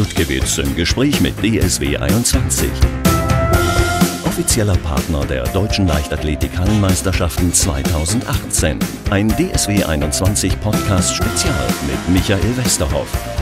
Duttgewitz im Gespräch mit DSW 21. Offizieller Partner der Deutschen Leichtathletik Hallenmeisterschaften 2018. Ein DSW 21 Podcast Spezial mit Michael Westerhoff.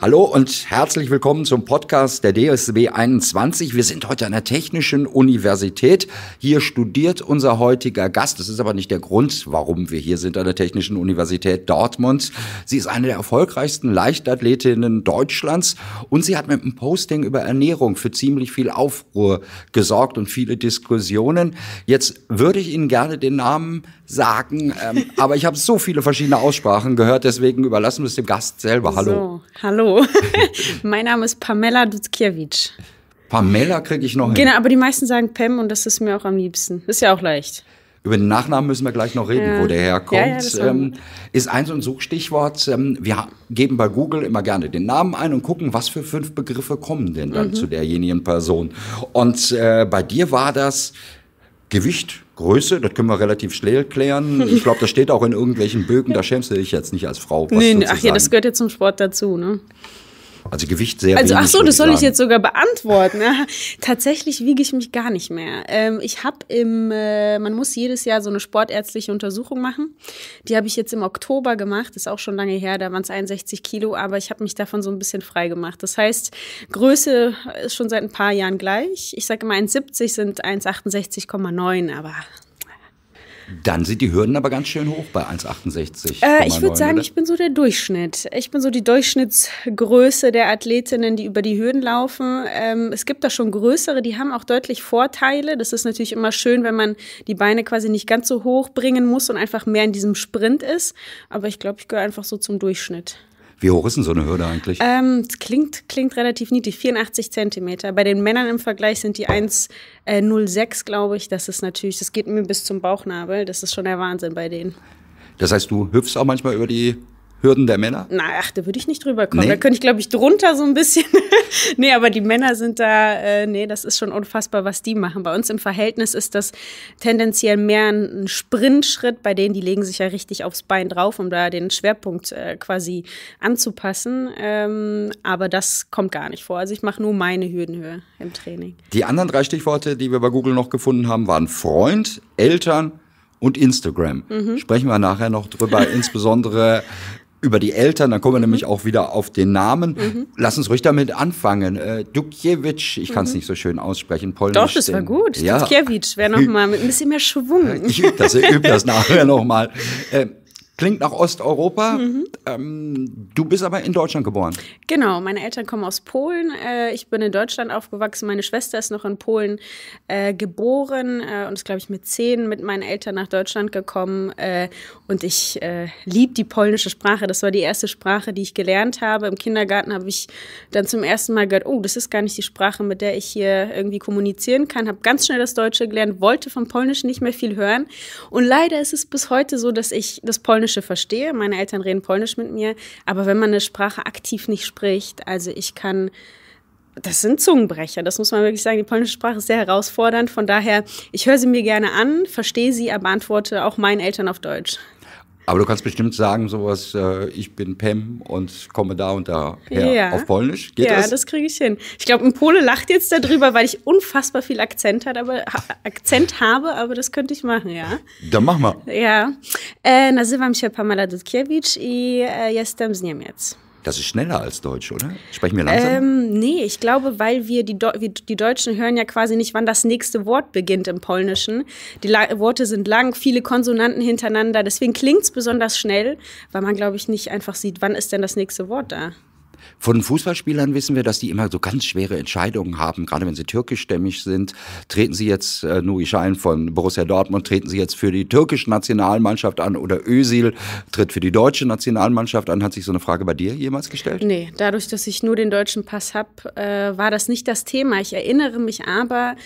Hallo und herzlich willkommen zum Podcast der DSW 21. Wir sind heute an der Technischen Universität. Hier studiert unser heutiger Gast. Das ist aber nicht der Grund, warum wir hier sind an der Technischen Universität Dortmund. Sie ist eine der erfolgreichsten Leichtathletinnen Deutschlands und sie hat mit einem Posting über Ernährung für ziemlich viel Aufruhr gesorgt und viele Diskussionen. Jetzt würde ich Ihnen gerne den Namen sagen, ähm, aber ich habe so viele verschiedene Aussprachen gehört, deswegen überlassen wir es dem Gast selber. Hallo. So, hallo. mein Name ist Pamela Dutkiewicz. Pamela kriege ich noch hin. Genau, aber die meisten sagen Pam und das ist mir auch am liebsten. Ist ja auch leicht. Über den Nachnamen müssen wir gleich noch reden, ja. wo der herkommt. Ja, ja, ähm, ist eins so ein Suchstichwort. Ähm, wir geben bei Google immer gerne den Namen ein und gucken, was für fünf Begriffe kommen denn dann mhm. zu derjenigen Person. Und äh, bei dir war das Gewicht, Größe, das können wir relativ schnell klären. Ich glaube, das steht auch in irgendwelchen Bögen, da schämst du dich jetzt nicht als Frau. Was nee, ach ja, das gehört ja zum Sport dazu, ne? Also Gewicht sehr Also wenig, ach so, das ich soll ich jetzt sogar beantworten. Ja, tatsächlich wiege ich mich gar nicht mehr. Ähm, ich habe im, äh, man muss jedes Jahr so eine sportärztliche Untersuchung machen. Die habe ich jetzt im Oktober gemacht. Ist auch schon lange her. Da waren es 61 Kilo, aber ich habe mich davon so ein bisschen frei gemacht. Das heißt, Größe ist schon seit ein paar Jahren gleich. Ich sage immer 1,70 sind 1,68,9, aber dann sind die Hürden aber ganz schön hoch bei 1,68. Äh, ich würde sagen, oder? ich bin so der Durchschnitt. Ich bin so die Durchschnittsgröße der Athletinnen, die über die Hürden laufen. Ähm, es gibt da schon größere, die haben auch deutlich Vorteile. Das ist natürlich immer schön, wenn man die Beine quasi nicht ganz so hoch bringen muss und einfach mehr in diesem Sprint ist. Aber ich glaube, ich gehöre einfach so zum Durchschnitt. Wie hoch ist denn so eine Hürde eigentlich? Ähm, klingt, klingt relativ niedrig, 84 Zentimeter. Bei den Männern im Vergleich sind die 1,06, äh, glaube ich. Das ist natürlich, das geht mir bis zum Bauchnabel. Das ist schon der Wahnsinn bei denen. Das heißt, du hüpfst auch manchmal über die Hürden der Männer? Na, ach, da würde ich nicht drüber kommen. Nee. Da könnte ich, glaube ich, drunter so ein bisschen. nee, aber die Männer sind da, äh, nee, das ist schon unfassbar, was die machen. Bei uns im Verhältnis ist das tendenziell mehr ein, Sprintschritt, bei denen die legen sich ja richtig aufs Bein drauf, um da den Schwerpunkt äh, quasi anzupassen. Ähm, aber das kommt gar nicht vor. Also ich mache nur meine Hürdenhöhe im Training. Die anderen drei Stichworte, die wir bei Google noch gefunden haben, waren Freund, Eltern und Instagram. Mhm. Sprechen wir nachher noch drüber, insbesondere über die Eltern, dann kommen wir mhm. nämlich auch wieder auf den Namen. Mhm. Lass uns ruhig damit anfangen. Äh, Dukjewicz, ich kann es mhm. nicht so schön aussprechen, polnisch. Doch, das war gut. Ja. Dukjewicz wäre nochmal mit ein bisschen mehr Schwung. Ich übe das, ich das nachher nochmal. Äh, Klingt nach Osteuropa. Mhm. Ähm, du bist aber in Deutschland geboren. Genau, meine Eltern kommen aus Polen. Äh, ich bin in Deutschland aufgewachsen. Meine Schwester ist noch in Polen äh, geboren äh, und ist, glaube ich, mit zehn mit meinen Eltern nach Deutschland gekommen. Äh, und ich äh, liebe die polnische Sprache. Das war die erste Sprache, die ich gelernt habe. Im Kindergarten habe ich dann zum ersten Mal gehört, oh, das ist gar nicht die Sprache, mit der ich hier irgendwie kommunizieren kann. Habe ganz schnell das Deutsche gelernt, wollte vom Polnischen nicht mehr viel hören. Und leider ist es bis heute so, dass ich das Polnische Polnische verstehe. Meine Eltern reden Polnisch mit mir. Aber wenn man eine Sprache aktiv nicht spricht, also ich kann das sind Zungenbrecher, das muss man wirklich sagen. Die polnische Sprache ist sehr herausfordernd. Von daher, ich höre sie mir gerne an, verstehe sie, aber antworte auch meinen Eltern auf Deutsch. Aber du kannst bestimmt sagen, sowas, äh, ich bin Pem und komme da und da her ja. auf Polnisch. Geht ja, das? Ja, das kriege ich hin. Ich glaube, ein Pole lacht jetzt darüber, weil ich unfassbar viel Akzent, hat, aber, Akzent habe, aber das könnte ich machen, ja. Dann mach mal. Ja. E, nazywam się Pamela Dudkiewicz i äh, jestem z Niemiec. Das ist schneller als Deutsch, oder? Sprechen wir langsam? Ähm, nee, ich glaube, weil wir die, Do die Deutschen hören ja quasi nicht, wann das nächste Wort beginnt im Polnischen. Die La Worte sind lang, viele Konsonanten hintereinander. Deswegen klingt es besonders schnell, weil man, glaube ich, nicht einfach sieht, wann ist denn das nächste Wort da. Von Fußballspielern wissen wir, dass die immer so ganz schwere Entscheidungen haben, gerade wenn sie türkischstämmig sind. Treten sie jetzt, äh, Nuri Schein von Borussia Dortmund, treten sie jetzt für die türkische Nationalmannschaft an oder Özil tritt für die deutsche Nationalmannschaft an? Hat sich so eine Frage bei dir jemals gestellt? Nee, dadurch, dass ich nur den deutschen Pass habe, äh, war das nicht das Thema. Ich erinnere mich aber,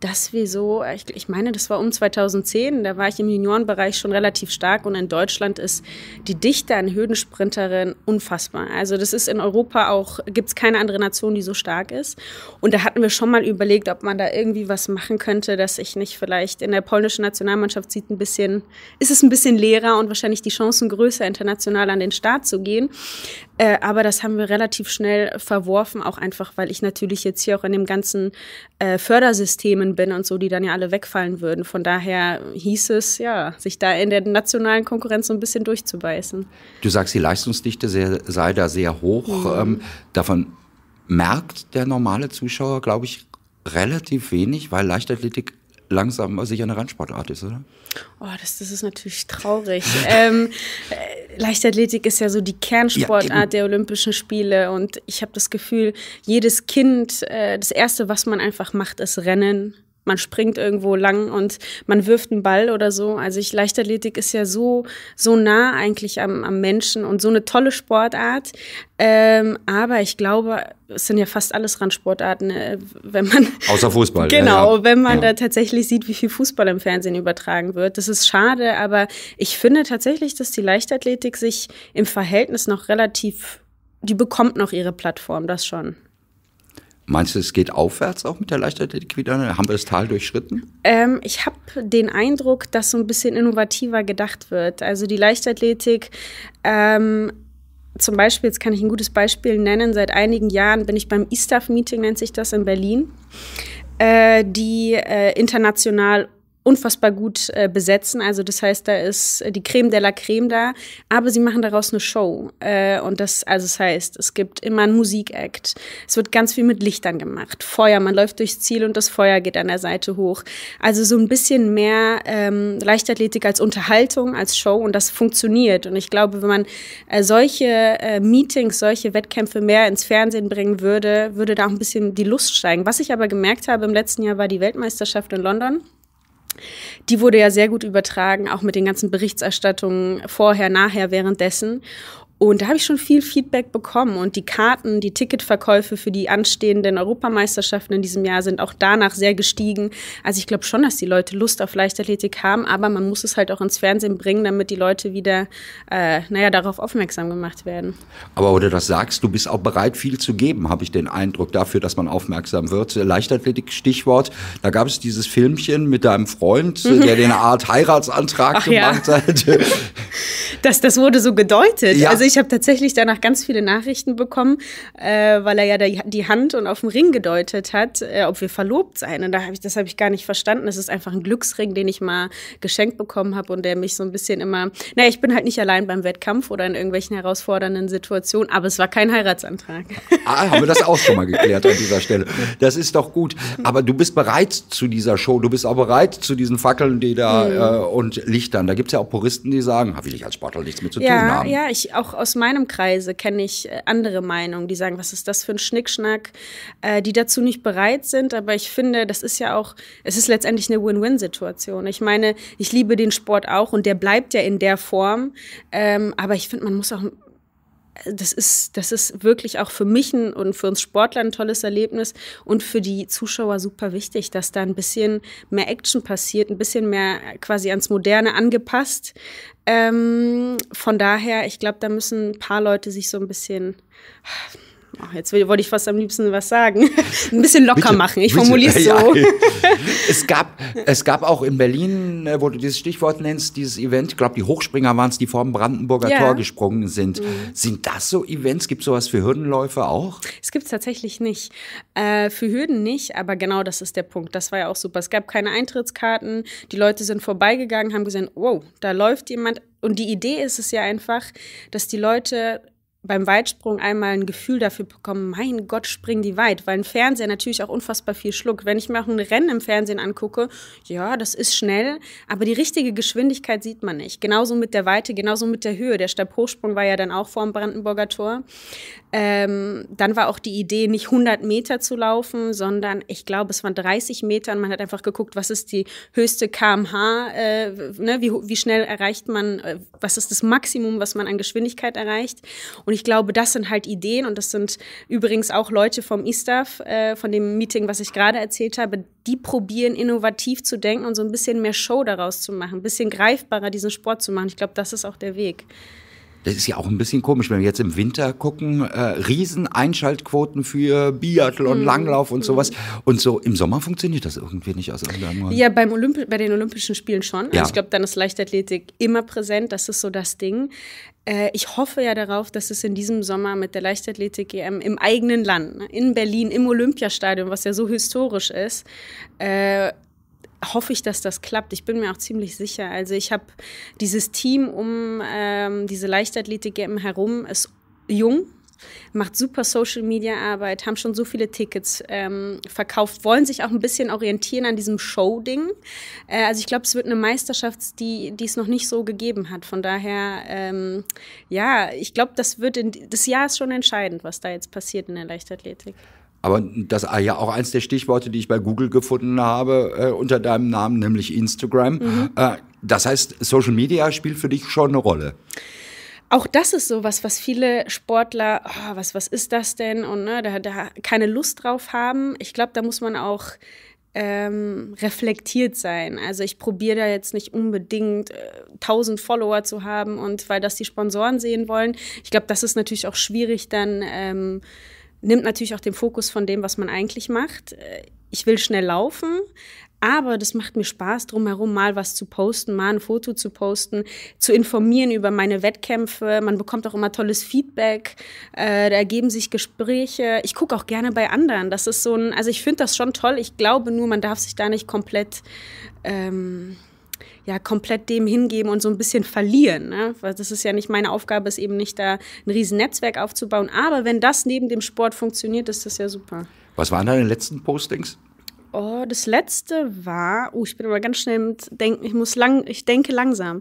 dass wir so, ich, ich meine, das war um 2010, da war ich im Juniorenbereich schon relativ stark und in Deutschland ist die Dichte an Hürdensprinterinnen unfassbar. Also das ist in Europa Europa auch, gibt es keine andere Nation, die so stark ist. Und da hatten wir schon mal überlegt, ob man da irgendwie was machen könnte, dass ich nicht vielleicht in der polnischen Nationalmannschaft sieht ein bisschen, ist es ein bisschen leerer und wahrscheinlich die Chancen größer, international an den Start zu gehen. Äh, aber das haben wir relativ schnell verworfen, auch einfach, weil ich natürlich jetzt hier auch in dem ganzen äh, Fördersystemen bin und so, die dann ja alle wegfallen würden. Von daher hieß es, ja, sich da in der nationalen Konkurrenz so ein bisschen durchzubeißen. Du sagst, die Leistungsdichte sehr, sei da sehr hoch. Mhm. Also ähm, davon merkt der normale Zuschauer, glaube ich, relativ wenig, weil Leichtathletik langsam sicher eine Randsportart ist, oder? Oh, das, das ist natürlich traurig. ähm, äh, Leichtathletik ist ja so die Kernsportart ja, der Olympischen Spiele und ich habe das Gefühl, jedes Kind, äh, das Erste, was man einfach macht, ist Rennen man springt irgendwo lang und man wirft einen Ball oder so. Also ich, Leichtathletik ist ja so, so nah eigentlich am, am Menschen und so eine tolle Sportart. Ähm, aber ich glaube, es sind ja fast alles Randsportarten, äh, wenn man. Außer Fußball. genau, ja, ja. wenn man ja. da tatsächlich sieht, wie viel Fußball im Fernsehen übertragen wird. Das ist schade, aber ich finde tatsächlich, dass die Leichtathletik sich im Verhältnis noch relativ, die bekommt noch ihre Plattform, das schon. Meinst du, es geht aufwärts auch mit der Leichtathletik wieder? Haben wir das Tal durchschritten? Ähm, ich habe den Eindruck, dass so ein bisschen innovativer gedacht wird. Also die Leichtathletik ähm, zum Beispiel, jetzt kann ich ein gutes Beispiel nennen, seit einigen Jahren bin ich beim e staff meeting nennt sich das, in Berlin, äh, die äh, international unfassbar gut äh, besetzen. Also das heißt, da ist äh, die Creme de la Creme da, aber sie machen daraus eine Show. Äh, und das, also das heißt, es gibt immer einen Musikakt. Es wird ganz viel mit Lichtern gemacht. Feuer, man läuft durchs Ziel und das Feuer geht an der Seite hoch. Also so ein bisschen mehr ähm, Leichtathletik als Unterhaltung, als Show und das funktioniert. Und ich glaube, wenn man äh, solche äh, Meetings, solche Wettkämpfe mehr ins Fernsehen bringen würde, würde da auch ein bisschen die Lust steigen. Was ich aber gemerkt habe im letzten Jahr war die Weltmeisterschaft in London die wurde ja sehr gut übertragen, auch mit den ganzen Berichterstattungen vorher, nachher, währenddessen. Und da habe ich schon viel Feedback bekommen. Und die Karten, die Ticketverkäufe für die anstehenden Europameisterschaften in diesem Jahr sind auch danach sehr gestiegen. Also ich glaube schon, dass die Leute Lust auf Leichtathletik haben, aber man muss es halt auch ins Fernsehen bringen, damit die Leute wieder, äh, naja, darauf aufmerksam gemacht werden. Aber oder das sagst, du bist auch bereit, viel zu geben, habe ich den Eindruck dafür, dass man aufmerksam wird. Leichtathletik, Stichwort. Da gab es dieses Filmchen mit deinem Freund, mhm. der den Art Heiratsantrag Ach, gemacht ja. hat. Das, das wurde so gedeutet. Ja. Also ich habe tatsächlich danach ganz viele Nachrichten bekommen, äh, weil er ja die, Hand und auf den Ring gedeutet hat, äh, ob wir verlobt seien. Und da hab ich, das habe ich gar nicht verstanden. Das ist einfach ein Glücksring, den ich mal geschenkt bekommen habe und der mich so ein bisschen immer. Naja, ich bin halt nicht allein beim Wettkampf oder in irgendwelchen herausfordernden Situationen, aber es war kein Heiratsantrag. Ah, haben wir das auch schon mal geklärt an dieser Stelle. Das ist doch gut. Aber du bist bereit zu dieser Show, du bist auch bereit zu diesen Fackeln, die da mhm. äh, und Lichtern. Da gibt es ja auch Puristen, die sagen, habe ich als Sportler nichts mit zu ja, tun haben. Ja, ich auch aus meinem Kreise kenne ich äh, andere Meinungen, die sagen, was ist das für ein Schnickschnack, äh, die dazu nicht bereit sind. Aber ich finde, das ist ja auch, es ist letztendlich eine Win-Win-Situation. Ich meine, ich liebe den Sport auch und der bleibt ja in der Form. Ähm, aber ich finde, man muss auch das ist, das ist wirklich auch für mich ein, und für uns Sportler ein tolles Erlebnis und für die Zuschauer super wichtig, dass da ein bisschen mehr Action passiert, ein bisschen mehr quasi ans Moderne angepasst. Ähm, von daher, ich glaube, da müssen ein paar Leute sich so ein bisschen Ach, jetzt wollte ich fast am liebsten was sagen. Ein bisschen locker bitte, machen, ich formuliere es so. Ja. Es, gab, es gab auch in Berlin, äh, wo du dieses Stichwort nennst, dieses Event, ich glaube, die Hochspringer waren es, die vor dem Brandenburger ja. Tor gesprungen sind. Mhm. Sind das so Events? Gibt es sowas für Hürdenläufe auch? Es gibt es tatsächlich nicht. Äh, für Hürden nicht, aber genau das ist der Punkt. Das war ja auch super. Es gab keine Eintrittskarten. Die Leute sind vorbeigegangen, haben gesehen, wow, da läuft jemand. Und die Idee ist es ja einfach, dass die Leute beim Weitsprung einmal ein Gefühl dafür bekommen, mein Gott, springen die weit, weil ein Fernseher natürlich auch unfassbar viel schluckt. Wenn ich mir auch ein Rennen im Fernsehen angucke, ja, das ist schnell, aber die richtige Geschwindigkeit sieht man nicht. Genauso mit der Weite, genauso mit der Höhe. Der Stabhochsprung war ja dann auch vor dem Brandenburger Tor. Ähm, dann war auch die Idee, nicht 100 Meter zu laufen, sondern ich glaube, es waren 30 Meter und man hat einfach geguckt, was ist die höchste kmh, äh, ne, wie, wie schnell erreicht man, äh, was ist das Maximum, was man an Geschwindigkeit erreicht. Und und ich glaube, das sind halt Ideen und das sind übrigens auch Leute vom ISTAF, äh, von dem Meeting, was ich gerade erzählt habe, die probieren innovativ zu denken und so ein bisschen mehr Show daraus zu machen, ein bisschen greifbarer diesen Sport zu machen. Ich glaube, das ist auch der Weg. Das ist ja auch ein bisschen komisch, wenn wir jetzt im Winter gucken, äh, Rieseneinschaltquoten für Biathlon, mhm. Langlauf und mhm. sowas. Und so im Sommer funktioniert das irgendwie nicht aus irgendeinem Grund. Ja, beim Olympi bei den Olympischen Spielen schon. Also ja. Also ich glaube, dann ist Leichtathletik immer präsent. Das ist so das Ding. Äh, ich hoffe ja darauf, dass es in diesem Sommer mit der Leichtathletik-EM im eigenen Land, ne, in Berlin, im Olympiastadion, was ja so historisch ist, äh, hoffe ich, dass das klappt. Ich bin mir auch ziemlich sicher. Also ich habe dieses Team um ähm, diese Leichtathletik herum ist jung, macht super Social Media Arbeit, haben schon so viele Tickets ähm, verkauft, wollen sich auch ein bisschen orientieren an diesem Show-Ding. Äh, also ich glaube, es wird eine Meisterschaft, die, die es noch nicht so gegeben hat. Von daher, ähm, ja, ich glaube, das wird in, das Jahr ist schon entscheidend, was da jetzt passiert in der Leichtathletik. Aber das ist ja auch eins der Stichworte, die ich bei Google gefunden habe, äh, unter deinem Namen, nämlich Instagram. Mhm. Äh, das heißt, Social Media spielt für dich schon eine Rolle auch das ist so was was viele Sportler, oh, was, was ist das denn? Und ne, da, da keine Lust drauf haben. Ich glaube, da muss man auch ähm, reflektiert sein. Also ich probiere da jetzt nicht unbedingt äh, 1000 Follower zu haben und weil das die Sponsoren sehen wollen. Ich glaube, das ist natürlich auch schwierig dann. Ähm, nimmt natürlich auch den Fokus von dem, was man eigentlich macht. Äh, ich will schnell laufen, aber das macht mir Spaß, drumherum mal was zu posten, mal ein Foto zu posten, zu informieren über meine Wettkämpfe. Man bekommt auch immer tolles Feedback, äh, da ergeben sich Gespräche. Ich gucke auch gerne bei anderen. Das ist so ein, also ich finde das schon toll. Ich glaube nur, man darf sich da nicht komplett ähm, ja komplett dem hingeben und so ein bisschen verlieren. Ne? Weil das ist ja nicht meine Aufgabe, ist eben nicht da ein riesen Netzwerk aufzubauen. Aber wenn das neben dem Sport funktioniert, ist das ja super. Was waren deine letzten Postings? Oh, das letzte war, oh, ich bin aber ganz schnell mit denken, ich muss lang, ich denke langsam.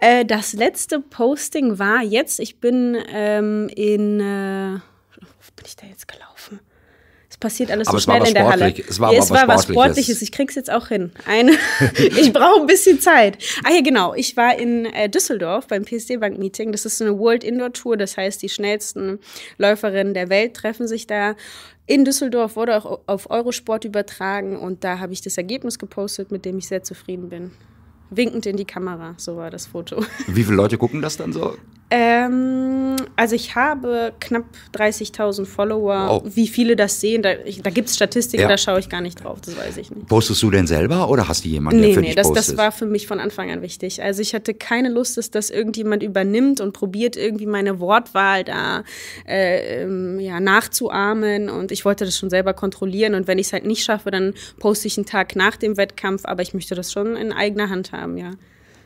Äh, das letzte Posting war jetzt, ich bin ähm, in, äh, wo bin ich da jetzt gelaufen? passiert alles aber so schnell in der Halle. Es war, ja, es war was Sportliches. Sportliches. Ich krieg's jetzt auch hin. Eine ich brauche ein bisschen Zeit. Ah ja, genau. Ich war in äh, Düsseldorf beim PSD Bank Meeting. Das ist eine World Indoor Tour. Das heißt, die schnellsten Läuferinnen der Welt treffen sich da. In Düsseldorf wurde auch auf Eurosport übertragen und da habe ich das Ergebnis gepostet, mit dem ich sehr zufrieden bin winkend in die Kamera. So war das Foto. Wie viele Leute gucken das dann so? Ähm, also ich habe knapp 30.000 Follower. Wow. Wie viele das sehen, da, da gibt es Statistiken, ja. da schaue ich gar nicht drauf, das weiß ich nicht. Postest du denn selber oder hast du jemanden, nee, der für nee, dich das, postet? Nee, das war für mich von Anfang an wichtig. Also ich hatte keine Lust, dass das irgendjemand übernimmt und probiert irgendwie meine Wortwahl da äh, ähm, ja, nachzuahmen und ich wollte das schon selber kontrollieren und wenn ich es halt nicht schaffe, dann poste ich einen Tag nach dem Wettkampf, aber ich möchte das schon in eigener Hand haben, ja.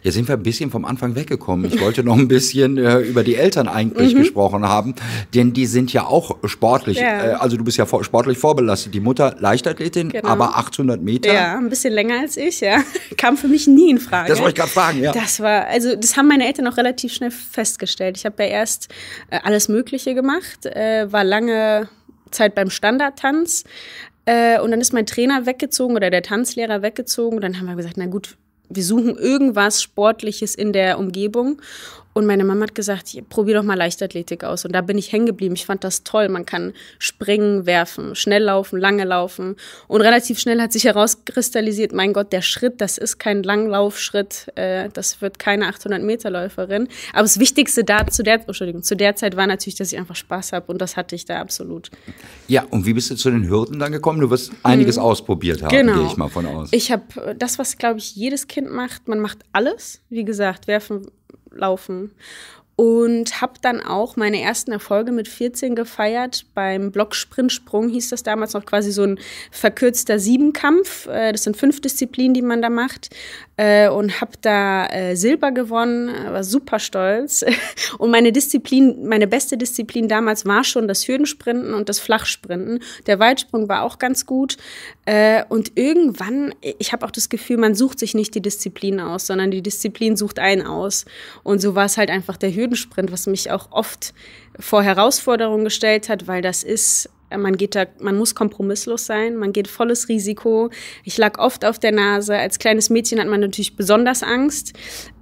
Ja, sind wir ein bisschen vom Anfang weggekommen. Ich wollte noch ein bisschen äh, über die Eltern eigentlich mhm. gesprochen haben, denn die sind ja auch sportlich. Ja. Äh, also du bist ja vor, sportlich vorbelastet. Die Mutter Leichtathletin, genau. aber 800 Meter. Ja, ein bisschen länger als ich, ja. Kam für mich nie in Frage. Das wollte ich gerade fragen, ja. Das war, also das haben meine Eltern auch relativ schnell festgestellt. Ich habe ja erst äh, alles Mögliche gemacht, äh, war lange Zeit beim Standardtanz, äh, und dann ist mein Trainer weggezogen oder der Tanzlehrer weggezogen. Und dann haben wir gesagt, na gut, wir suchen irgendwas Sportliches in der Umgebung und meine Mama hat gesagt, probier doch mal Leichtathletik aus. Und da bin ich hängen geblieben. Ich fand das toll. Man kann springen, werfen, schnell laufen, lange laufen. Und relativ schnell hat sich herauskristallisiert, mein Gott, der Schritt, das ist kein Langlaufschritt. Äh, das wird keine 800-Meter-Läuferin. Aber das Wichtigste da zu der, oh, Entschuldigung, zu der Zeit war natürlich, dass ich einfach Spaß habe. Und das hatte ich da absolut. Ja, und wie bist du zu den Hürden dann gekommen? Du wirst einiges hm. ausprobiert haben, genau. gehe ich mal von aus. Ich habe äh, das, was, glaube ich, jedes Kind macht. Man macht alles. Wie gesagt, werfen laufen. Und habe dann auch meine ersten Erfolge mit 14 gefeiert. Beim Blocksprinsprung hieß das damals noch quasi so ein verkürzter Siebenkampf. Äh, das sind fünf Disziplinen, die man da macht äh, und habe da äh, Silber gewonnen, war super stolz. und meine Disziplin, meine beste Disziplin damals war schon das Hürdensprinten und das Flachsprinten. Der Weitsprung war auch ganz gut. Äh, und irgendwann, ich habe auch das Gefühl, man sucht sich nicht die Disziplin aus, sondern die Disziplin sucht einen aus. Und so war es halt einfach der Hürdensprint, was mich auch oft vor Herausforderungen gestellt hat, weil das ist man geht da, man muss kompromisslos sein, man geht volles Risiko. Ich lag oft auf der Nase. Als kleines Mädchen hat man natürlich besonders Angst.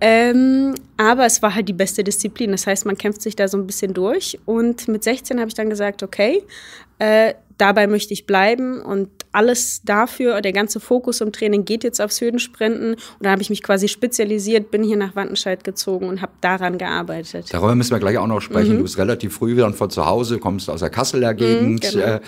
Ähm, aber es war halt die beste Disziplin. Das heißt, man kämpft sich da so ein bisschen durch. Und mit 16 habe ich dann gesagt, okay, äh, dabei möchte ich bleiben und alles dafür, der ganze Fokus im Training geht jetzt aufs Hürdensprinten und da habe ich mich quasi spezialisiert, bin hier nach Wattenscheid gezogen und habe daran gearbeitet. Darüber müssen wir gleich auch noch sprechen. Mhm. Du bist relativ früh wieder von zu Hause, kommst aus der Kasseler mhm, Gegend, mhm, genau. äh,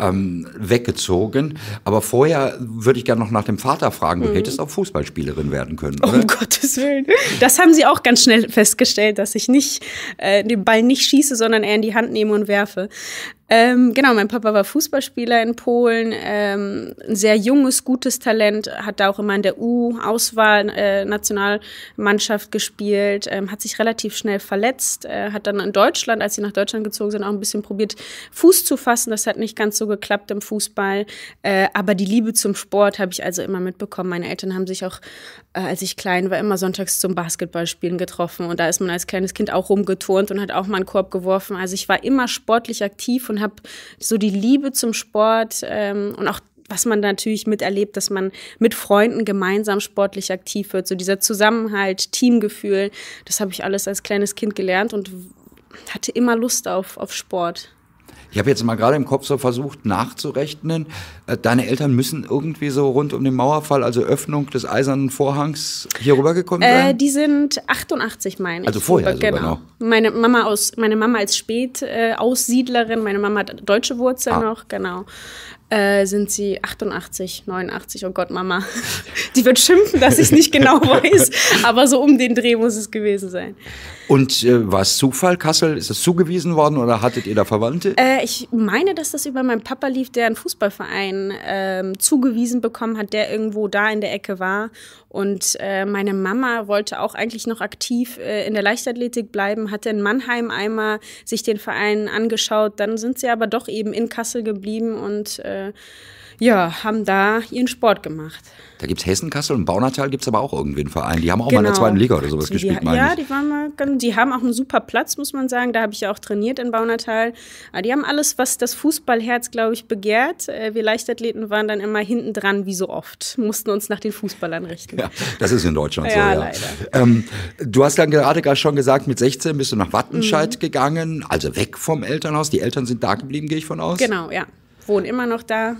ähm, weggezogen. Aber vorher würde ich gerne noch nach dem Vater fragen. Du mhm. hättest auch Fußballspielerin werden können, oder? Um Gottes Willen. Das haben sie auch ganz schnell festgestellt, dass ich nicht äh, den Ball nicht schieße, sondern eher in die Hand nehme und werfe. Ähm, genau, mein Papa war Fußballspieler in Polen, ähm, ein sehr junges, gutes Talent, hat da auch immer in der U-Auswahl äh, gespielt, ähm, hat sich relativ schnell verletzt, äh, hat dann in Deutschland, als sie nach Deutschland gezogen sind, auch ein bisschen probiert, Fuß zu fassen. Das hat nicht ganz so geklappt im Fußball, äh, aber die Liebe zum Sport habe ich also immer mitbekommen. Meine Eltern haben sich auch äh, als ich klein war, immer sonntags zum Basketballspielen getroffen. Und da ist man als kleines Kind auch rumgeturnt und hat auch mal einen Korb geworfen. Also ich war immer sportlich aktiv und habe so die Liebe zum Sport ähm, und auch was man natürlich miterlebt, dass man mit Freunden gemeinsam sportlich aktiv wird. So dieser Zusammenhalt, Teamgefühl, das habe ich alles als kleines Kind gelernt und hatte immer Lust auf, auf Sport. Ich habe jetzt mal gerade im Kopf so versucht nachzurechnen. Äh, deine Eltern müssen irgendwie so rund um den Mauerfall, also Öffnung des Eisernen Vorhangs, hier rübergekommen äh, sein? Äh, die sind 88, meine also ich. Also vorher äh, sogar genau. noch. Meine Mama, aus, meine Mama als Spätaussiedlerin, meine Mama hat deutsche Wurzeln ah. noch, genau. Äh, sind sie 88, 89. Oh Gott, Mama. Die wird schimpfen, dass ich nicht genau weiß. Aber so um den Dreh muss es gewesen sein. Und äh, war es Zufall, Kassel? Ist es zugewiesen worden oder hattet ihr da Verwandte? Äh, ich meine, dass das über meinen Papa lief, der einen Fußballverein ähm, zugewiesen bekommen hat, der irgendwo da in der Ecke war. Und äh, meine Mama wollte auch eigentlich noch aktiv äh, in der Leichtathletik bleiben, hatte in Mannheim einmal sich den Verein angeschaut. Dann sind sie aber doch eben in Kassel geblieben und äh, ja, haben da ihren Sport gemacht. Da gibt es Hessenkassel und Baunatal gibt es aber auch irgendwie einen Verein. Die haben auch genau. mal in der genau. zweiten Liga oder sowas die, gespielt, meine ja, ich. Ja, die, waren mal, die haben auch einen super Platz, muss man sagen. Da habe ich ja auch trainiert in Baunatal. Aber ah, die haben alles, was das Fußballherz, glaube ich, begehrt. Äh, wir Leichtathleten waren dann immer hinten dran, wie so oft. Mussten uns nach den Fußballern richten. Ja, das ist in Deutschland so, ja. Leider. Ähm, du hast dann gerade gar schon gesagt, mit 16 bist du nach Wattenscheid mhm. gegangen, also weg vom Elternhaus. Die Eltern sind da geblieben, gehe ich von aus. Genau, ja. Wohnen immer noch da,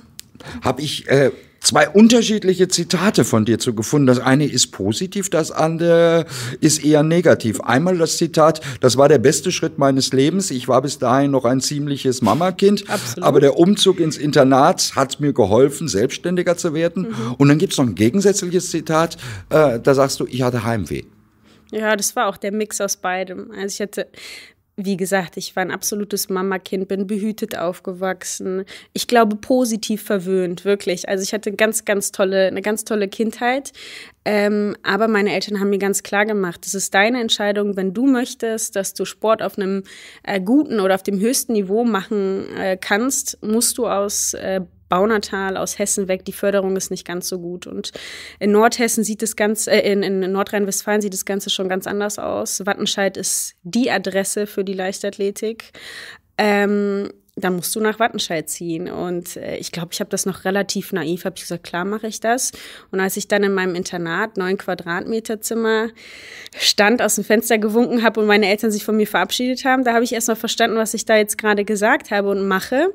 habe ich äh, zwei unterschiedliche Zitate von dir zu gefunden. Das eine ist positiv, das andere ist eher negativ. Einmal das Zitat, das war der beste Schritt meines Lebens. Ich war bis dahin noch ein ziemliches Mamakind, aber der Umzug ins Internat hat mir geholfen, selbstständiger zu werden. Mhm. Und dann gibt es noch ein gegensätzliches Zitat, äh, da sagst du, ich hatte Heimweh. Ja, das war auch der Mix aus beidem. Also ich hatte wie gesagt, ich war ein absolutes Mamakind, bin behütet aufgewachsen. Ich glaube, positiv verwöhnt, wirklich. Also ich hatte ganz, ganz tolle, eine ganz tolle Kindheit. Ähm, aber meine Eltern haben mir ganz klar gemacht, es ist deine Entscheidung, wenn du möchtest, dass du Sport auf einem äh, guten oder auf dem höchsten Niveau machen äh, kannst, musst du aus äh, Baunatal, aus Hessen weg. Die Förderung ist nicht ganz so gut. Und in Nordhessen sieht das Ganze, äh, in, in Nordrhein-Westfalen sieht das Ganze schon ganz anders aus. Wattenscheid ist die Adresse für die Leichtathletik. Ähm, dann musst du nach Wattenscheid ziehen. Und äh, ich glaube, ich habe das noch relativ naiv, habe ich gesagt, klar mache ich das. Und als ich dann in meinem Internat, neun Quadratmeter Zimmer, stand, aus dem Fenster gewunken habe und meine Eltern sich von mir verabschiedet haben, da habe ich erstmal verstanden, was ich da jetzt gerade gesagt habe und mache.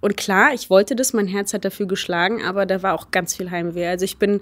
Und klar, ich wollte das, mein Herz hat dafür geschlagen, aber da war auch ganz viel Heimweh. Also ich bin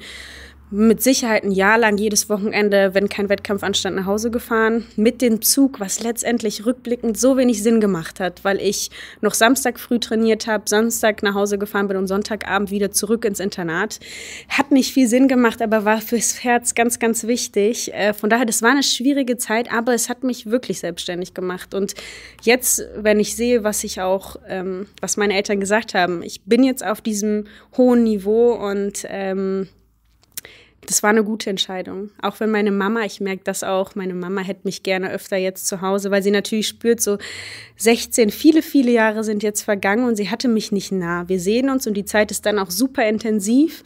mit Sicherheit ein Jahr lang jedes Wochenende, wenn kein Wettkampf anstand, nach Hause gefahren. Mit dem Zug, was letztendlich rückblickend so wenig Sinn gemacht hat, weil ich noch Samstag früh trainiert habe, Samstag nach Hause gefahren bin und Sonntagabend wieder zurück ins Internat. Hat nicht viel Sinn gemacht, aber war fürs Herz ganz, ganz wichtig. Äh, von daher, das war eine schwierige Zeit, aber es hat mich wirklich selbstständig gemacht. Und jetzt, wenn ich sehe, was ich auch, ähm, was meine Eltern gesagt haben, ich bin jetzt auf diesem hohen Niveau und ähm, das war eine gute Entscheidung. Auch wenn meine Mama, ich merke das auch, meine Mama hätte mich gerne öfter jetzt zu Hause, weil sie natürlich spürt, so 16, viele, viele Jahre sind jetzt vergangen und sie hatte mich nicht nah. Wir sehen uns und die Zeit ist dann auch super intensiv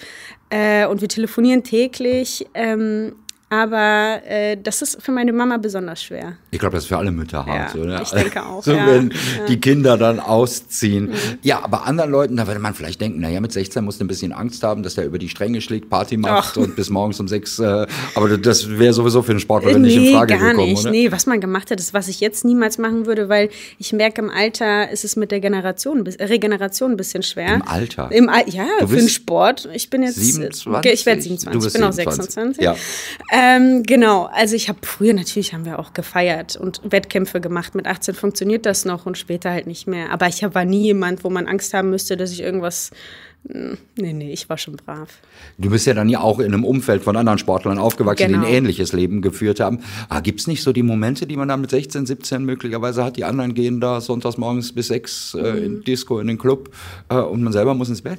äh, und wir telefonieren täglich. Ähm, aber äh, das ist für meine Mama besonders schwer. Ich glaube, das ist für alle Mütter hart. Ja, oder? Ne? Ich denke auch. so, wenn ja. die Kinder dann ausziehen. Mhm. Ja, aber anderen Leuten, da würde man vielleicht denken, naja, mit 16 musst du ein bisschen Angst haben, dass der über die Stränge schlägt, Party macht Ach. und bis morgens um sechs. Äh, aber das wäre sowieso für den Sportler nee, nicht in Frage gar gekommen. Nicht. Oder? Nee, was man gemacht hat, ist, was ich jetzt niemals machen würde, weil ich merke, im Alter ist es mit der Generation, Regeneration ein bisschen schwer. Im Alter? Im Al ja, für den Sport. Ich bin jetzt. 27? Okay, ich werde 27, ich bin auch 26. Ja. Ähm, genau, also ich habe früher natürlich haben wir auch gefeiert und Wettkämpfe gemacht. Mit 18 funktioniert das noch und später halt nicht mehr. Aber ich war nie jemand, wo man Angst haben müsste, dass ich irgendwas hm, Nee, nee, ich war schon brav. Du bist ja dann ja auch in einem Umfeld von anderen Sportlern aufgewachsen, genau. die ein genau. ähnliches Leben geführt haben. Ah, Gibt es nicht so die Momente, die man da mit 16, 17 möglicherweise hat? Die anderen gehen da sonntags morgens bis sechs äh, in mhm. Disco, in den Club äh, und man selber muss ins Bett?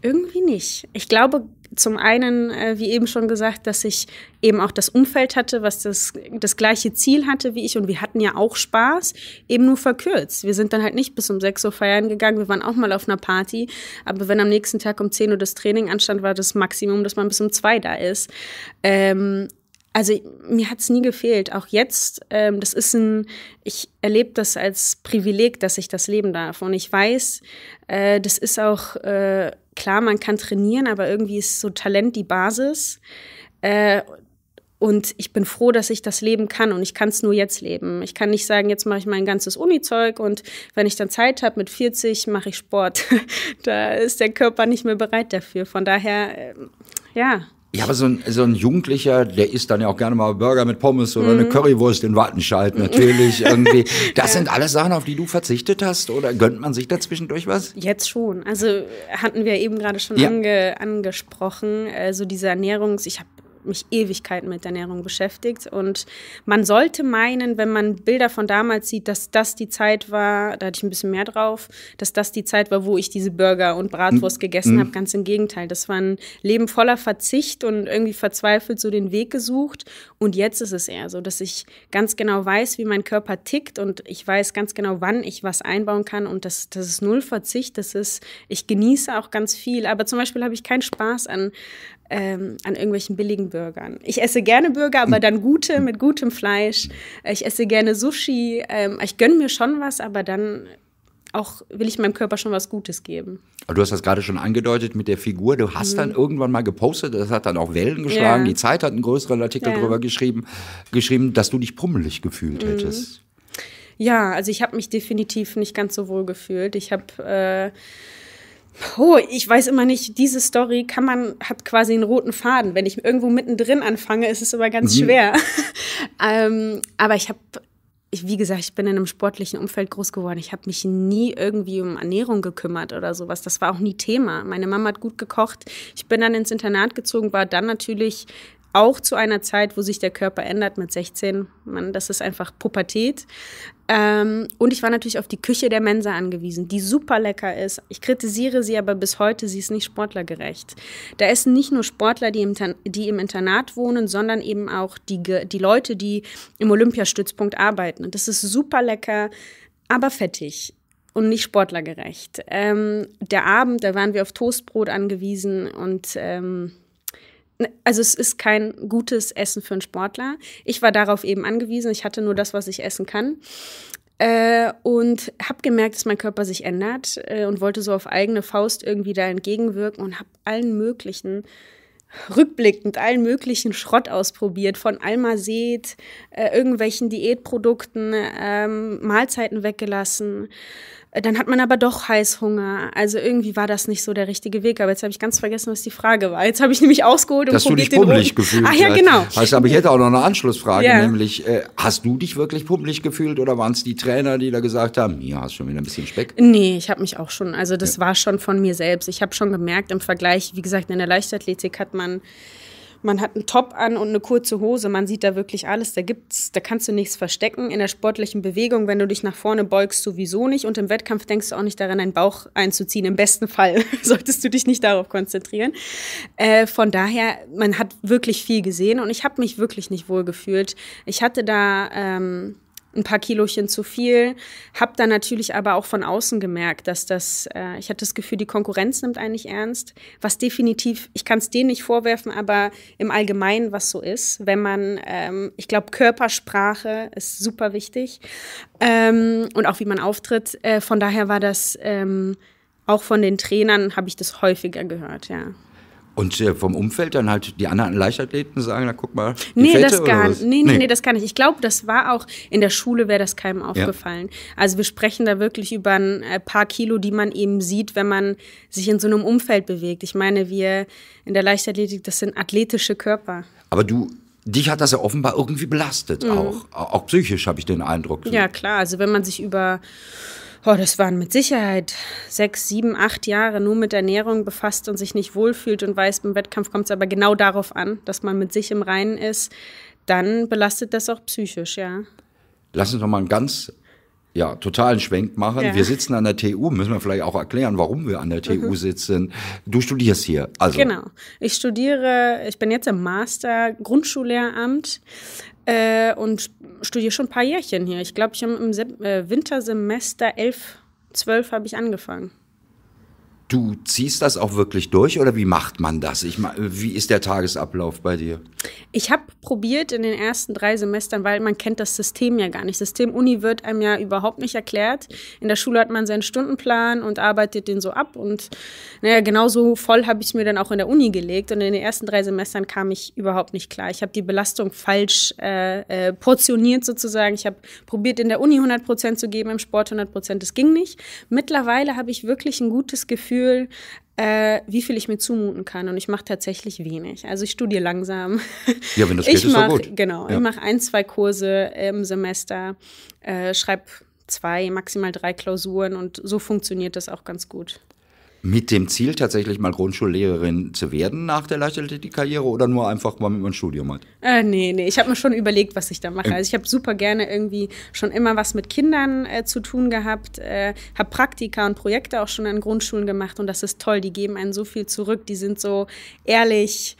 Irgendwie nicht. Ich glaube, zum einen, äh, wie eben schon gesagt, dass ich eben auch das Umfeld hatte, was das, das gleiche Ziel hatte wie ich. Und wir hatten ja auch Spaß, eben nur verkürzt. Wir sind dann halt nicht bis um 6 Uhr feiern gegangen. Wir waren auch mal auf einer Party. Aber wenn am nächsten Tag um 10 Uhr das Training anstand, war das Maximum, dass man bis um 2 da ist. Ähm, also mir hat es nie gefehlt. Auch jetzt, ähm, das ist ein, ich erlebe das als Privileg, dass ich das leben darf. Und ich weiß, äh, das ist auch äh, klar, man kann trainieren, aber irgendwie ist so Talent die Basis. Äh, und ich bin froh, dass ich das leben kann und ich kann es nur jetzt leben. Ich kann nicht sagen, jetzt mache ich mein ganzes Uni-Zeug und wenn ich dann Zeit habe mit 40, mache ich Sport. da ist der Körper nicht mehr bereit dafür. Von daher, ähm, ja, ja, aber so ein, so ein Jugendlicher, der isst dann ja auch gerne mal Burger mit Pommes oder mhm. eine Currywurst in Wattenscheid mhm. natürlich irgendwie. Das ja. sind alles Sachen, auf die du verzichtet hast oder gönnt man sich da zwischendurch was? Jetzt schon. Also hatten wir eben gerade schon ja. ange, angesprochen, äh, so also diese Ernährungs... Ich habe mich Ewigkeiten mit Ernährung beschäftigt. Und man sollte meinen, wenn man Bilder von damals sieht, dass das die Zeit war, da hatte ich ein bisschen mehr drauf, dass das die Zeit war, wo ich diese Burger und Bratwurst mhm. gegessen mm. habe. Ganz im Gegenteil. Das war ein Leben voller Verzicht und irgendwie verzweifelt so den Weg gesucht. Und jetzt ist es eher so, dass ich ganz genau weiß, wie mein Körper tickt und ich weiß ganz genau, wann ich was einbauen kann. Und das, das ist null Verzicht. Das ist, ich genieße auch ganz viel. Aber zum Beispiel habe ich keinen Spaß an ähm, an irgendwelchen billigen Burgern. Ich esse gerne Burger, aber dann gute mhm. mit gutem Fleisch. Ich esse gerne Sushi. Ähm, ich gönne mir schon was, aber dann auch will ich meinem Körper schon was Gutes geben. Aber du hast das gerade schon angedeutet mit der Figur. Du hast mhm. dann irgendwann mal gepostet, das hat dann auch Wellen geschlagen. Ja. Die Zeit hat einen größeren Artikel ja. darüber geschrieben, geschrieben, dass du dich pummelig gefühlt mhm. hättest. Ja, also ich habe mich definitiv nicht ganz so wohl gefühlt. Ich habe äh, Oh, ich weiß immer nicht, diese Story kann man, hat quasi einen roten Faden. Wenn ich irgendwo mittendrin anfange, ist es aber ganz mhm. schwer. ähm, aber ich habe, wie gesagt, ich bin in einem sportlichen Umfeld groß geworden. Ich habe mich nie irgendwie um Ernährung gekümmert oder sowas. Das war auch nie Thema. Meine Mama hat gut gekocht. Ich bin dann ins Internat gezogen, war dann natürlich auch zu einer Zeit, wo sich der Körper ändert mit 16. Man, das ist einfach Pubertät. Ähm, und ich war natürlich auf die Küche der Mensa angewiesen, die super lecker ist. Ich kritisiere sie aber bis heute, sie ist nicht sportlergerecht. Da essen nicht nur Sportler, die im, die im Internat wohnen, sondern eben auch die, die Leute, die im Olympiastützpunkt arbeiten. Und das ist super lecker, aber fettig und nicht sportlergerecht. Ähm, der Abend, da waren wir auf Toastbrot angewiesen und ähm, Ne, also es ist kein gutes Essen für einen Sportler. Ich war darauf eben angewiesen. Ich hatte nur das, was ich essen kann. Äh, und habe gemerkt, dass mein Körper sich ändert äh, und wollte so auf eigene Faust irgendwie da entgegenwirken und habe allen möglichen rückblickend allen möglichen Schrott ausprobiert, von Almased, äh, irgendwelchen Diätprodukten, ähm, Mahlzeiten weggelassen, dann hat man aber doch Heißhunger. Also irgendwie war das nicht so der richtige Weg. Aber jetzt habe ich ganz vergessen, was die Frage war. Jetzt habe ich nämlich ausgeholt und Dass du dich pummelig gefühlt Ah ja, genau. Hast, aber ich hätte auch noch eine Anschlussfrage, ja. nämlich äh, hast du dich wirklich pummelig gefühlt oder waren es die Trainer, die da gesagt haben, ja, hast schon wieder ein bisschen Speck? Nee, ich habe mich auch schon. Also das ja. war schon von mir selbst. Ich habe schon gemerkt im Vergleich, wie gesagt, in der Leichtathletik hat man man hat einen Top an und eine kurze Hose. Man sieht da wirklich alles. Da gibt's, da kannst du nichts verstecken. In der sportlichen Bewegung, wenn du dich nach vorne beugst, sowieso nicht. Und im Wettkampf denkst du auch nicht daran, einen Bauch einzuziehen. Im besten Fall solltest du dich nicht darauf konzentrieren. Äh, von daher, man hat wirklich viel gesehen und ich habe mich wirklich nicht wohl gefühlt. Ich hatte da ähm, ein paar Kilochen zu viel. Hab dann natürlich aber auch von außen gemerkt, dass das, äh, ich hatte das Gefühl, die Konkurrenz nimmt eigentlich ernst, was definitiv, ich kann es denen nicht vorwerfen, aber im Allgemeinen was so ist, wenn man, ähm, ich glaube, Körpersprache ist super wichtig ähm, und auch wie man auftritt. Äh, von daher war das ähm, auch von den Trainern habe ich das häufiger gehört, ja. Und äh, vom Umfeld dann halt die anderen Leichtathleten sagen, na guck mal. Nee, Fette das gar nicht. Nee, nee, nee, nee, das kann nicht. Ich glaube, das war auch in der Schule wäre das keinem aufgefallen. Ja. Also wir sprechen da wirklich über ein äh, paar Kilo, die man eben sieht, wenn man sich in so einem Umfeld bewegt. Ich meine, wir in der Leichtathletik, das sind athletische Körper. Aber du dich hat das ja offenbar irgendwie belastet, mhm. auch, auch psychisch habe ich den Eindruck. Ja, klar, also wenn man sich über oh, das waren mit Sicherheit sechs, sieben, acht Jahre nur mit Ernährung befasst und sich nicht wohlfühlt und weiß, beim Wettkampf kommt es aber genau darauf an, dass man mit sich im Reinen ist, dann belastet das auch psychisch, ja. Lass uns noch mal einen ganz ja, totalen Schwenk machen. Ja. Wir sitzen an der TU, müssen wir vielleicht auch erklären, warum wir an der TU mhm. sitzen. Du studierst hier, also. Genau. Ich studiere, ich bin jetzt im Master Grundschullehramt äh, und studiere schon ein paar Jährchen hier. Ich glaube, ich habe im Se äh, Wintersemester 11, 12 habe ich angefangen. Du ziehst das auch wirklich durch oder wie macht man das? Ich, wie ist der Tagesablauf bei dir? Ich habe probiert in den ersten drei Semestern, weil man kennt das System ja gar nicht. System Uni wird einem ja überhaupt nicht erklärt. In der Schule hat man seinen Stundenplan und arbeitet den so ab. Und naja, genauso voll habe ich es mir dann auch in der Uni gelegt. Und in den ersten drei Semestern kam ich überhaupt nicht klar. Ich habe die Belastung falsch äh, äh, portioniert sozusagen. Ich habe probiert, in der Uni 100 Prozent zu geben, im Sport 100 Prozent. Das ging nicht. Mittlerweile habe ich wirklich ein gutes Gefühl, Gefühl, äh, wie viel ich mir zumuten kann. Und ich mache tatsächlich wenig. Also ich studiere langsam. Ja, wenn das geht, ich mach, ist gut. Genau, ja. ich mache ein, zwei Kurse im Semester, äh, schreibe zwei, maximal drei Klausuren und so funktioniert das auch ganz gut. Mit dem Ziel, tatsächlich mal Grundschullehrerin zu werden nach der Leichtathletikkarriere oder nur einfach, weil man ein Studium hat? Äh, nee, nee, ich habe mir schon überlegt, was ich da mache. Äh. Also ich habe super gerne irgendwie schon immer was mit Kindern äh, zu tun gehabt, äh, habe Praktika und Projekte auch schon an Grundschulen gemacht und das ist toll, die geben einen so viel zurück, die sind so ehrlich,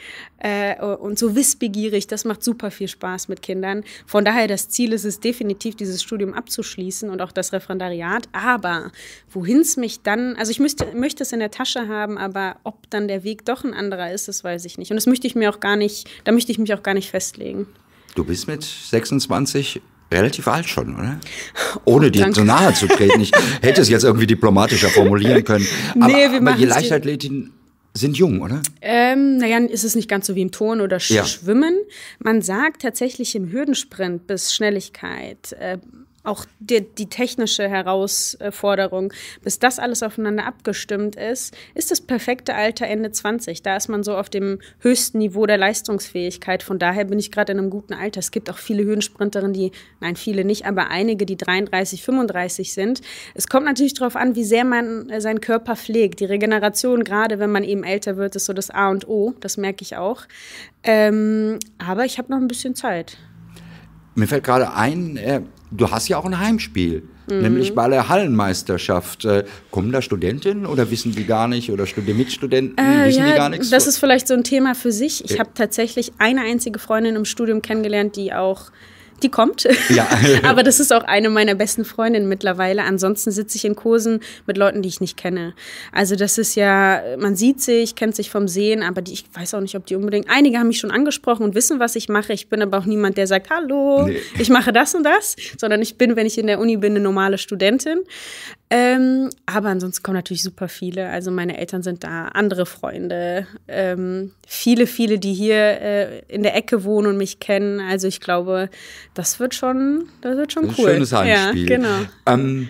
äh, und so wissbegierig. Das macht super viel Spaß mit Kindern. Von daher, das Ziel ist es definitiv, dieses Studium abzuschließen und auch das Referendariat. Aber wohin es mich dann, also ich müsste, möchte es in der Tasche haben, aber ob dann der Weg doch ein anderer ist, das weiß ich nicht. Und das möchte ich mir auch gar nicht, da möchte ich mich auch gar nicht festlegen. Du bist mit 26 relativ alt schon, oder? Oh, Ohne oh, dir so nahe zu treten. Ich hätte es jetzt irgendwie diplomatischer formulieren können. Aber, nee, aber die Leichtathletin sind jung, oder? Ähm, naja, ist es nicht ganz so wie im Ton oder Sch ja. Schwimmen. Man sagt tatsächlich im Hürdensprint bis Schnelligkeit. Äh, auch die, die, technische Herausforderung, bis das alles aufeinander abgestimmt ist, ist das perfekte Alter Ende 20. Da ist man so auf dem höchsten Niveau der Leistungsfähigkeit. Von daher bin ich gerade in einem guten Alter. Es gibt auch viele Höhensprinterinnen, die, nein, viele nicht, aber einige, die 33, 35 sind. Es kommt natürlich darauf an, wie sehr man äh, seinen Körper pflegt. Die Regeneration, gerade wenn man eben älter wird, ist so das A und O. Das merke ich auch. Ähm, aber ich habe noch ein bisschen Zeit. Mir fällt gerade ein, äh, du hast ja auch ein Heimspiel. Mhm. Nämlich bei der Hallenmeisterschaft. Äh, kommen da Studentinnen oder wissen die gar nicht oder Mitstudenten äh, wissen ja, die gar nichts? Das ist vielleicht so ein Thema für sich. Ich äh. habe tatsächlich eine einzige Freundin im Studium kennengelernt, die auch die kommt. Ja. Aber das ist auch eine meiner besten Freundinnen mittlerweile. Ansonsten sitze ich in Kursen mit Leuten, die ich nicht kenne. Also das ist ja, man sieht sich, kennt sich vom Sehen, aber die, ich weiß auch nicht, ob die unbedingt. Einige haben mich schon angesprochen und wissen, was ich mache. Ich bin aber auch niemand, der sagt, hallo, nee. ich mache das und das, sondern ich bin, wenn ich in der Uni bin, eine normale Studentin. Ähm, aber ansonsten kommen natürlich super viele. Also meine Eltern sind da, andere Freunde, ähm, viele, viele, die hier äh, in der Ecke wohnen und mich kennen. Also ich glaube, das wird schon, das wird schon das cool. Ein schönes Heimspiel. Ja, genau. Ähm,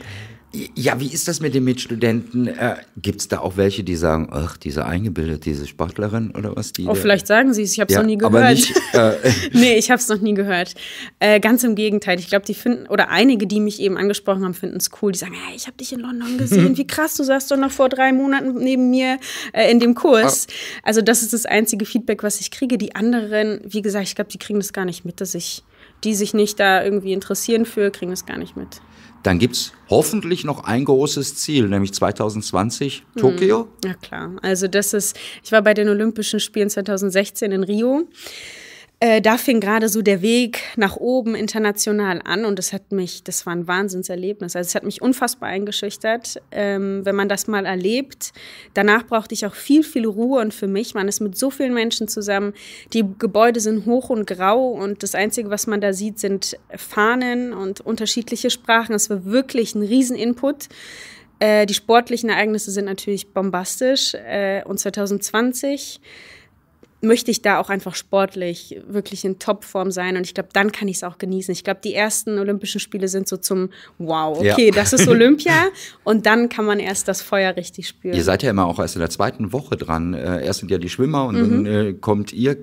ja, wie ist das mit den Mitstudenten? Äh, Gibt es da auch welche, die sagen, ach, diese eingebildete, diese Sportlerin oder was? Die oh, vielleicht sagen sie es, ich habe es ja, noch nie gehört. Aber nicht, äh, nee, ich habe es noch nie gehört. Äh, ganz im Gegenteil, ich glaube, die finden, oder einige, die mich eben angesprochen haben, finden es cool. Die sagen, hey, ich habe dich in London gesehen, wie krass, du saßt doch noch vor drei Monaten neben mir äh, in dem Kurs. Ah. Also das ist das einzige Feedback, was ich kriege. Die anderen, wie gesagt, ich glaube, die kriegen das gar nicht mit, dass ich, die sich nicht da irgendwie interessieren für, kriegen das gar nicht mit dann gibt es hoffentlich noch ein großes Ziel, nämlich 2020 hm. Tokio. Ja klar, also das ist, ich war bei den Olympischen Spielen 2016 in Rio äh, da fing gerade so der Weg nach oben international an und das hat mich, das war ein Wahnsinnserlebnis. Also es hat mich unfassbar eingeschüchtert, ähm, wenn man das mal erlebt. Danach brauchte ich auch viel, viel Ruhe und für mich, man ist mit so vielen Menschen zusammen, die Gebäude sind hoch und grau und das Einzige, was man da sieht, sind Fahnen und unterschiedliche Sprachen. Es war wirklich ein Riesen-Input. Äh, die sportlichen Ereignisse sind natürlich bombastisch äh, und 2020 möchte ich da auch einfach sportlich wirklich in Topform sein und ich glaube, dann kann ich es auch genießen. Ich glaube, die ersten Olympischen Spiele sind so zum Wow, okay, ja. das ist Olympia und dann kann man erst das Feuer richtig spüren. Ihr seid ja immer auch erst in der zweiten Woche dran. Äh, erst sind ja die Schwimmer und mhm. dann äh, kommt ihr.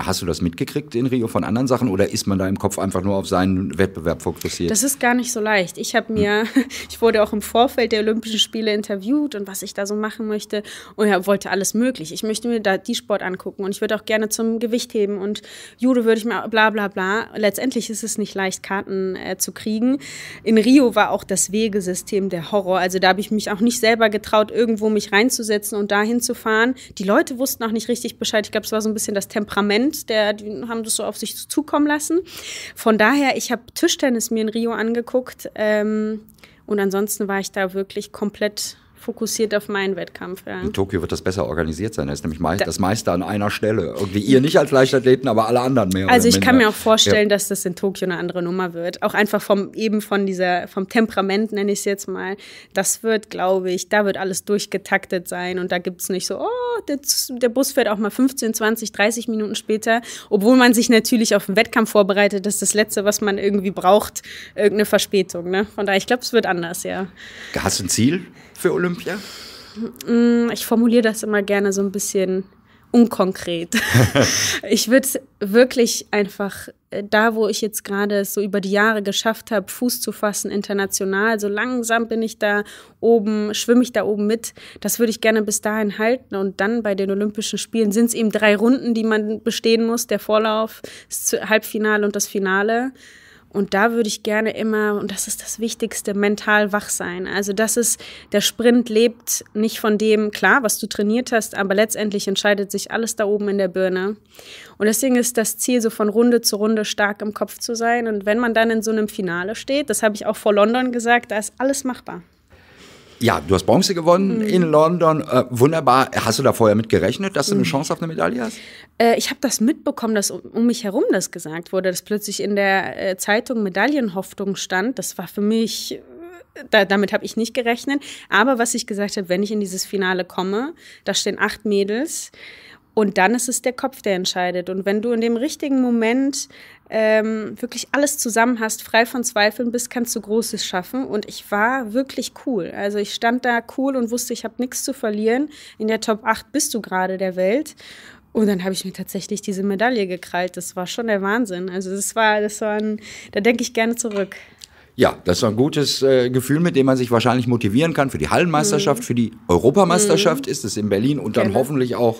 Hast du das mitgekriegt in Rio von anderen Sachen oder ist man da im Kopf einfach nur auf seinen Wettbewerb fokussiert? Das ist gar nicht so leicht. Ich habe mir, mhm. ich wurde auch im Vorfeld der Olympischen Spiele interviewt und was ich da so machen möchte und ja, wollte alles möglich. Ich möchte mir da die Sport angucken und ich ich würde auch gerne zum Gewicht heben und Jude würde ich mal, bla bla bla. Letztendlich ist es nicht leicht, Karten äh, zu kriegen. In Rio war auch das Wegesystem der Horror. Also da habe ich mich auch nicht selber getraut, irgendwo mich reinzusetzen und dahin zu fahren. Die Leute wussten auch nicht richtig Bescheid. Ich glaube, es war so ein bisschen das Temperament, der, die haben das so auf sich zukommen lassen. Von daher, ich habe Tischtennis mir in Rio angeguckt. Ähm, und ansonsten war ich da wirklich komplett fokussiert auf meinen Wettkampf. Ja. In Tokio wird das besser organisiert sein. Da ist nämlich meist, das meiste an einer Stelle. Irgendwie ihr nicht als Leichtathleten, aber alle anderen mehr. Also ich minder. kann mir auch vorstellen, ja. dass das in Tokio eine andere Nummer wird. Auch einfach vom eben von dieser vom Temperament nenne ich es jetzt mal. Das wird, glaube ich, da wird alles durchgetaktet sein und da gibt es nicht so, oh, der, der Bus fährt auch mal 15, 20, 30 Minuten später, obwohl man sich natürlich auf den Wettkampf vorbereitet. Das ist das Letzte, was man irgendwie braucht, irgendeine Verspätung. Ne? Von daher, ich glaube, es wird anders, ja. Hast du ein Ziel? für Olympia? Mm, ich formuliere das immer gerne so ein bisschen unkonkret. ich würde wirklich einfach äh, da, wo ich jetzt gerade es so über die Jahre geschafft habe, Fuß zu fassen international, so langsam bin ich da oben, schwimme ich da oben mit. Das würde ich gerne bis dahin halten. Und dann bei den Olympischen Spielen sind es eben drei Runden, die man bestehen muss. Der Vorlauf, das Halbfinale und das Finale. Und da würde ich gerne immer, und das ist das Wichtigste, mental wach sein. Also das ist, der Sprint lebt nicht von dem, klar, was du trainiert hast, aber letztendlich entscheidet sich alles da oben in der Birne. Und deswegen ist das Ziel, so von Runde zu Runde stark im Kopf zu sein. Und wenn man dann in so einem Finale steht, das habe ich auch vor London gesagt, da ist alles machbar. Ja, du hast Bronze gewonnen mhm. in London. Äh, wunderbar. Hast du da vorher mit gerechnet, dass du eine mhm. Chance auf eine Medaille hast? Äh, ich habe das mitbekommen, dass um, mich herum das gesagt wurde, dass plötzlich in der äh, Zeitung Medaillenhoffnung stand. Das war für mich äh, da, damit habe ich nicht gerechnet. Aber was ich gesagt habe, wenn ich in dieses Finale komme, da stehen acht Mädels. Und dann ist es der Kopf, der entscheidet. Und wenn du in dem richtigen Moment ähm, wirklich alles zusammen hast, frei von Zweifeln bist, kannst du Großes schaffen. Und ich war wirklich cool. Also ich stand da cool und wusste, ich habe nichts zu verlieren. In der Top 8 bist du gerade der Welt. Und dann habe ich mir tatsächlich diese Medaille gekrallt. Das war schon der Wahnsinn. Also das war, das war ein, da denke ich gerne zurück. Ja, das ist ein gutes äh, Gefühl, mit dem man sich wahrscheinlich motivieren kann für die Hallenmeisterschaft, mhm. für die Europameisterschaft mhm. ist es in Berlin und dann genau. hoffentlich auch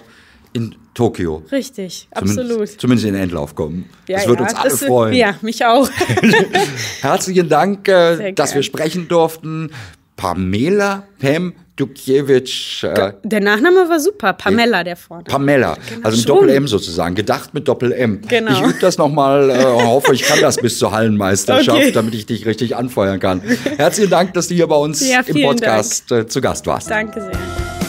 in Tokio. Richtig, zumindest, absolut. Zumindest in den Endlauf kommen. Ja, das würde ja, uns alle das, freuen. Ja, mich auch. Herzlichen Dank, äh, dass wir sprechen durften. Pamela Pam Dukiewicz. Äh, der Nachname war super, Pamela der vorne. Pamela, also genau, also ein Doppel-M sozusagen, gedacht mit Doppel-M. Genau. Ich übe das nochmal, äh, hoffe, ich kann das bis zur Hallenmeisterschaft, okay. damit ich dich richtig anfeuern kann. Herzlichen Dank, dass du hier bei uns ja, im Podcast Dank. Äh, zu Gast warst. Danke sehr.